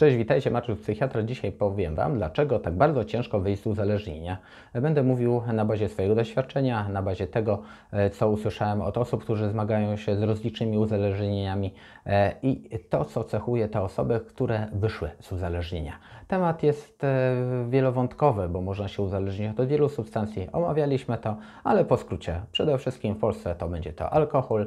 Cześć, witajcie, Marcin Psychiatra. Dzisiaj powiem Wam, dlaczego tak bardzo ciężko wyjść z uzależnienia. Będę mówił na bazie swojego doświadczenia, na bazie tego, e, co usłyszałem od osób, które zmagają się z rozlicznymi uzależnieniami e, i to, co cechuje te osoby, które wyszły z uzależnienia. Temat jest e, wielowątkowy, bo można się uzależnić od wielu substancji. Omawialiśmy to, ale po skrócie. Przede wszystkim w Polsce to będzie to alkohol,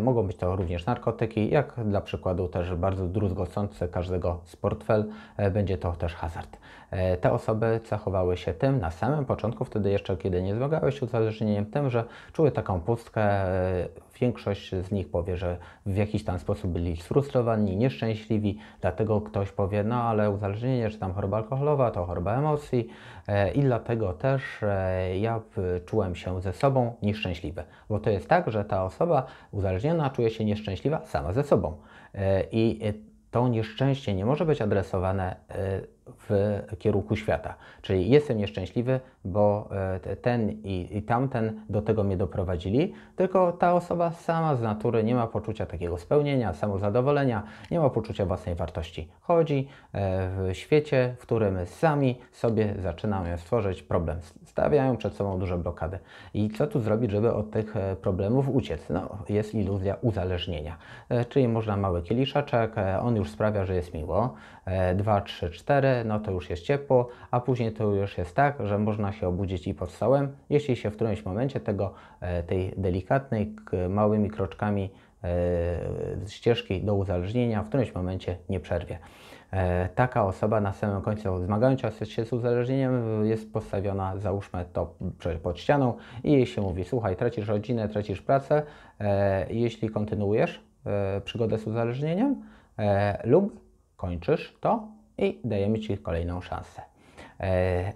mogą być to również narkotyki, jak dla przykładu też bardzo druzgocące każdego Sportfel z portfel, e, będzie to też hazard. E, te osoby cechowały się tym na samym początku, wtedy jeszcze kiedy nie zmagały się uzależnieniem, tym, że czuły taką pustkę. E, większość z nich powie, że w jakiś tam sposób byli sfrustrowani, nieszczęśliwi, dlatego ktoś powie, no ale uzależnienie, czy tam choroba alkoholowa, to choroba emocji i dlatego też ja czułem się ze sobą nieszczęśliwy, bo to jest tak, że ta osoba uzależniona czuje się nieszczęśliwa sama ze sobą i to nieszczęście nie może być adresowane y, w kierunku świata. Czyli jestem nieszczęśliwy, bo e, ten i, tamten do tego mnie doprowadzili, tylko ta osoba sama z natury nie ma poczucia takiego spełnienia, samozadowolenia, nie ma poczucia własnej wartości. Chodzi e, w świecie, w którym sami sobie zaczynają stworzyć problem. Stawiają przed sobą duże blokady. I co tu zrobić, żeby od tych e, problemów uciec? No, jest iluzja uzależnienia. Czyli można mały kieliszaczek, on już sprawia, że jest miło. Dwa, trzy, cztery, no to już jest ciepło, a później to już jest tak, że można się obudzić i pod stołem, jeśli się w którymś momencie tego, e, tej delikatnej, małymi kroczkami e, ścieżki do uzależnienia w którymś momencie nie przerwie. E, taka osoba na samym końcu zmagająca się z uzależnieniem jest postawiona, załóżmy to pod ścianą i jej się mówi, słuchaj, tracisz rodzinę, tracisz pracę, jeśli kontynuujesz przygodę z uzależnieniem lub kończysz to i dajemy Ci kolejną szansę. E,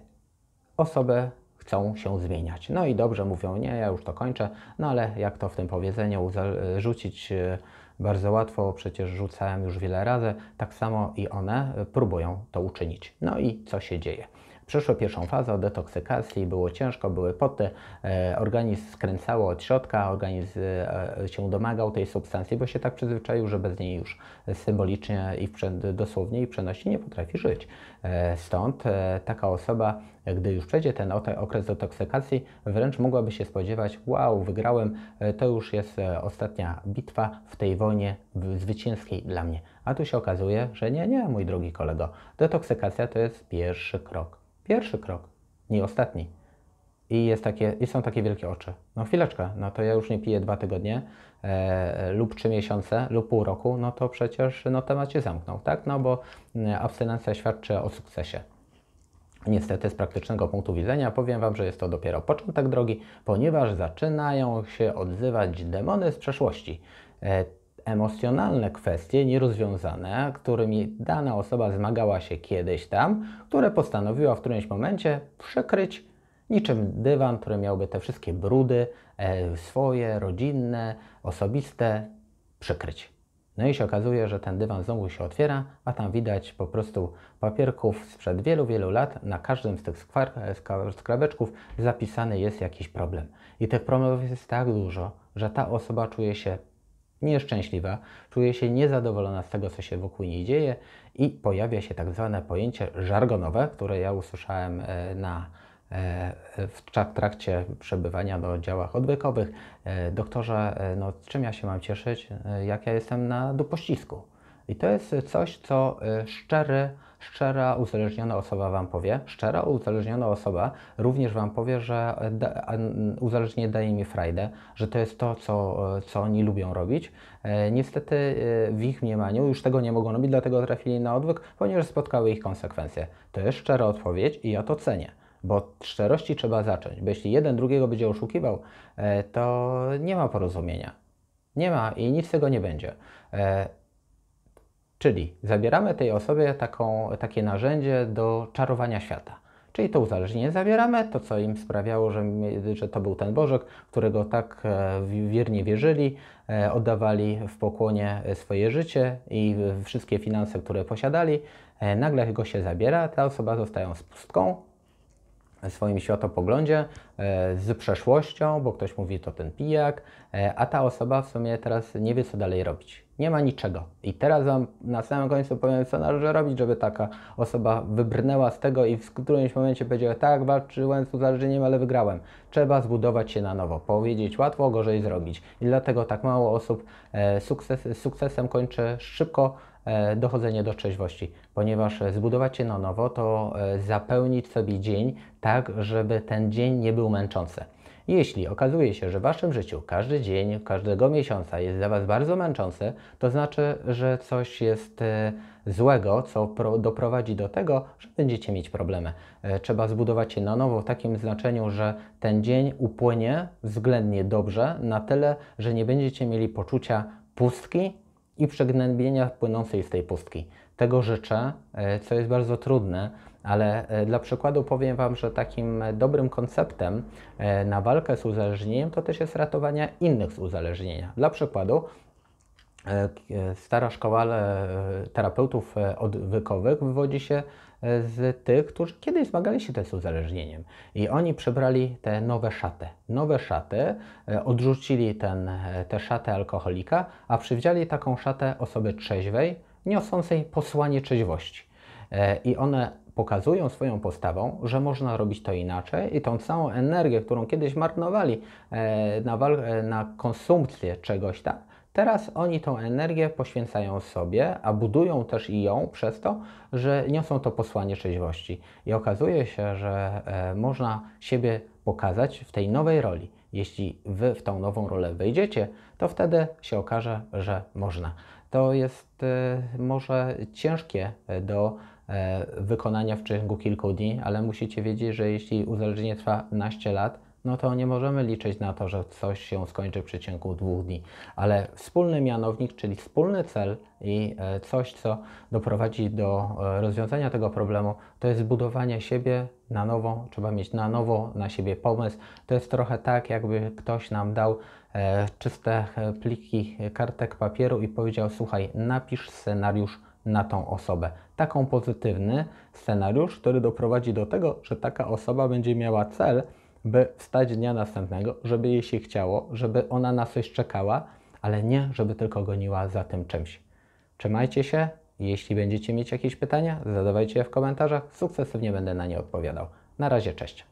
osoby chcą się zmieniać. No i dobrze mówią, nie, ja już to kończę, no ale jak to w tym powiedzeniu rzucić e, bardzo łatwo, przecież rzucałem już wiele razy, tak samo i one próbują to uczynić. No i co się dzieje? Przeszły pierwszą fazę detoksykacji, było ciężko, były poty, e, organizm skręcało od środka, organizm e, się domagał tej substancji, bo się tak przyzwyczaił, że bez niej już symbolicznie i dosłownie i przenośnie nie potrafi żyć. E, stąd taka osoba gdy już przejdzie ten okres detoksykacji, wręcz mogłaby się spodziewać, wow, wygrałem, to już jest ostatnia bitwa w tej wojnie zwycięskiej dla mnie. A tu się okazuje, że nie, nie, mój drogi kolego, detoksykacja to jest pierwszy krok. Pierwszy krok, nie ostatni. I, jest takie, I są takie wielkie oczy. No chwileczkę, no to ja już nie piję dwa tygodnie e, lub trzy miesiące lub pół roku, no to przecież no, temat się zamknął, tak? No bo mm, abstynencja świadczy o sukcesie. Niestety z praktycznego punktu widzenia powiem Wam, że jest to dopiero początek drogi, ponieważ zaczynają się odzywać demony z przeszłości. E, emocjonalne kwestie nierozwiązane, którymi dana osoba zmagała się kiedyś tam, które postanowiła w którymś momencie przykryć niczym dywan, który miałby te wszystkie brudy e, swoje, rodzinne, osobiste przykryć. No i się okazuje, że ten dywan znowu się otwiera, a tam widać po prostu papierków sprzed wielu, wielu lat. Na każdym z tych skwar, zapisany jest jakiś problem. I tych problemów jest tak dużo, że ta osoba czuje się nieszczęśliwa, czuje się niezadowolona z tego, co się wokół niej dzieje i pojawia się tak zwane pojęcie żargonowe, które ja usłyszałem e, na e, w trakcie przebywania do działach odwykowych. E, doktorze, no, czym ja się mam cieszyć, jak ja jestem na dupościsku? I to jest coś, co y, szczery, szczera, uzależniona osoba Wam powie. Szczera, uzależniona osoba również Wam powie, że e, uzależnienie daje mi frajdę, że to jest to, co, e, co oni lubią robić. E, niestety w ich mniemaniu już tego nie mogą robić, dlatego trafili na odwyk, ponieważ spotkały ich konsekwencje. To jest szczera odpowiedź i ja to cenię bo od szczerości trzeba zacząć, bo jeśli jeden drugiego będzie oszukiwał, to nie ma porozumienia. Nie ma i nic z tego nie będzie. Czyli zabieramy tej osobie taką, takie narzędzie do czarowania świata. Czyli to uzależnienie zabieramy, to co im sprawiało, że, że to był ten Bożek, którego tak e, wiernie wierzyli, e, oddawali w pokłonie e, swoje życie i wszystkie finanse, które posiadali. Nagle go się zabiera, ta osoba zostaje z pustką, swoim światopoglądzie e, z przeszłością, bo ktoś mówi to ten pijak, e, a ta osoba w sumie teraz nie wie co dalej robić. Nie ma niczego. I teraz wam na samym końcu powiem, co należy robić, żeby taka osoba wybrnęła z tego i w którymś momencie powiedziała, tak, walczyłem z uzależnieniem, ale wygrałem. Trzeba zbudować się na nowo. Powiedzieć łatwo, gorzej zrobić. I dlatego tak mało osób e, sukces, sukcesem kończy szybko, E, dochodzenie do trzeźwości, ponieważ zbudować się na nowo to e, zapełnić sobie dzień tak, żeby ten dzień nie był męczący. Jeśli okazuje się, że w Waszym życiu każdy dzień, każdego miesiąca jest dla Was bardzo męczący, to znaczy, że coś jest e, złego, co doprowadzi do tego, że będziecie mieć problemy. Trzeba zbudować się na nowo w takim znaczeniu, że ten dzień upłynie względnie dobrze, na tyle, że nie będziecie mieli poczucia pustki i przygnębienia płynącej z tej pustki. Tego życzę, e, co jest bardzo trudne, ale e, dla przykładu powiem Wam, że takim e, dobrym konceptem na walkę z uzależnieniem to też jest ratowanie innych z uzależnienia. Dla przykładu E, e, stara szkoła e, terapeutów odwykowych wywodzi się z tych, którzy kiedyś zmagali się też z uzależnieniem. I oni przebrali te nowe szaty. Nowe szaty, odrzucili ten, tę szatę alkoholika, a przywdziali taką szatę osoby trzeźwej, niosącej posłanie trzeźwości. I one pokazują swoją postawą, że można robić to inaczej i tą całą energię, którą kiedyś marnowali na, na konsumpcję czegoś tak, Teraz oni tą energię poświęcają sobie, a budują też i ją przez to, że niosą to posłanie trzeźwości. I okazuje się, że e, można siebie pokazać w tej nowej roli. Jeśli wy w tą nową rolę wejdziecie, to wtedy się okaże, że można. To jest e, może ciężkie e, do e, wykonania w ciągu kilku dni, ale musicie wiedzieć, że jeśli uzależnienie trwa naście lat, no to nie możemy liczyć na to, że coś się skończy w przeciągu dwóch dni, ale wspólny mianownik, czyli wspólny cel i e, coś, co doprowadzi do e, rozwiązania tego problemu, to jest budowanie siebie na nowo, trzeba mieć na nowo na siebie pomysł. To jest trochę tak, jakby ktoś nam dał e, czyste pliki kartek papieru i powiedział: Słuchaj, napisz scenariusz na tą osobę. Taką pozytywny scenariusz, który doprowadzi do tego, że taka osoba będzie miała cel, by wstać dnia następnego, żeby jej się chciało, żeby ona na coś czekała, ale nie, żeby tylko goniła za tym czymś. Trzymajcie się. Jeśli będziecie mieć jakieś pytania, zadawajcie je w komentarzach. Sukcesywnie będę na nie odpowiadał. Na razie, cześć.